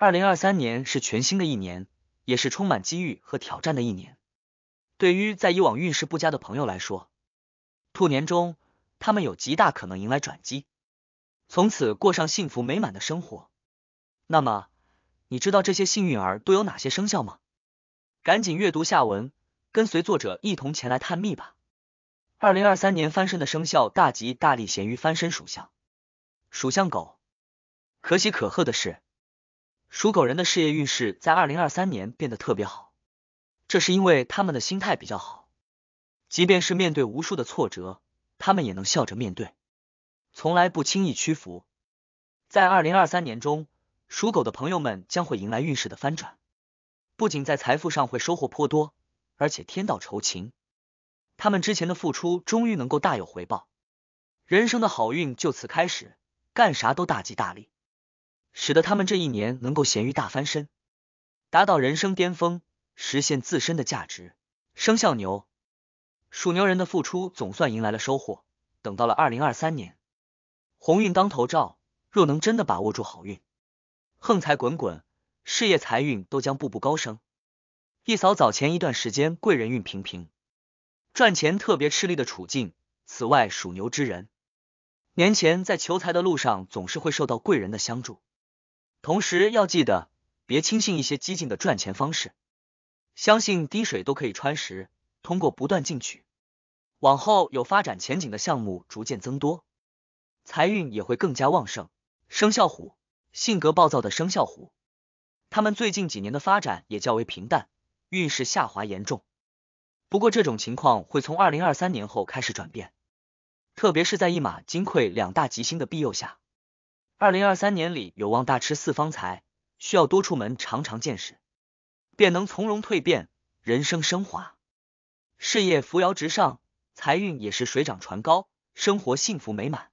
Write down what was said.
二零二三年是全新的一年，也是充满机遇和挑战的一年。对于在以往运势不佳的朋友来说，兔年中他们有极大可能迎来转机，从此过上幸福美满的生活。那么，你知道这些幸运儿都有哪些生肖吗？赶紧阅读下文，跟随作者一同前来探秘吧。二零二三年翻身的生肖大吉大利，咸鱼翻身属相，属相狗。可喜可贺的是。属狗人的事业运势在二零二三年变得特别好，这是因为他们的心态比较好，即便是面对无数的挫折，他们也能笑着面对，从来不轻易屈服。在二零二三年中，属狗的朋友们将会迎来运势的翻转，不仅在财富上会收获颇多，而且天道酬勤，他们之前的付出终于能够大有回报，人生的好运就此开始，干啥都大吉大利。使得他们这一年能够咸鱼大翻身，达到人生巅峰，实现自身的价值。生肖牛，属牛人的付出总算迎来了收获。等到了二零二三年，鸿运当头照，若能真的把握住好运，横财滚滚，事业财运都将步步高升。一扫早前一段时间贵人运平平、赚钱特别吃力的处境。此外，属牛之人年前在求财的路上总是会受到贵人的相助。同时要记得，别轻信一些激进的赚钱方式，相信滴水都可以穿石，通过不断进取，往后有发展前景的项目逐渐增多，财运也会更加旺盛。生肖虎，性格暴躁的生肖虎，他们最近几年的发展也较为平淡，运势下滑严重。不过这种情况会从二零二三年后开始转变，特别是在一马金匮两大吉星的庇佑下。二零二三年里有望大吃四方财，需要多出门，常常见识，便能从容蜕变，人生升华，事业扶摇直上，财运也是水涨船高，生活幸福美满。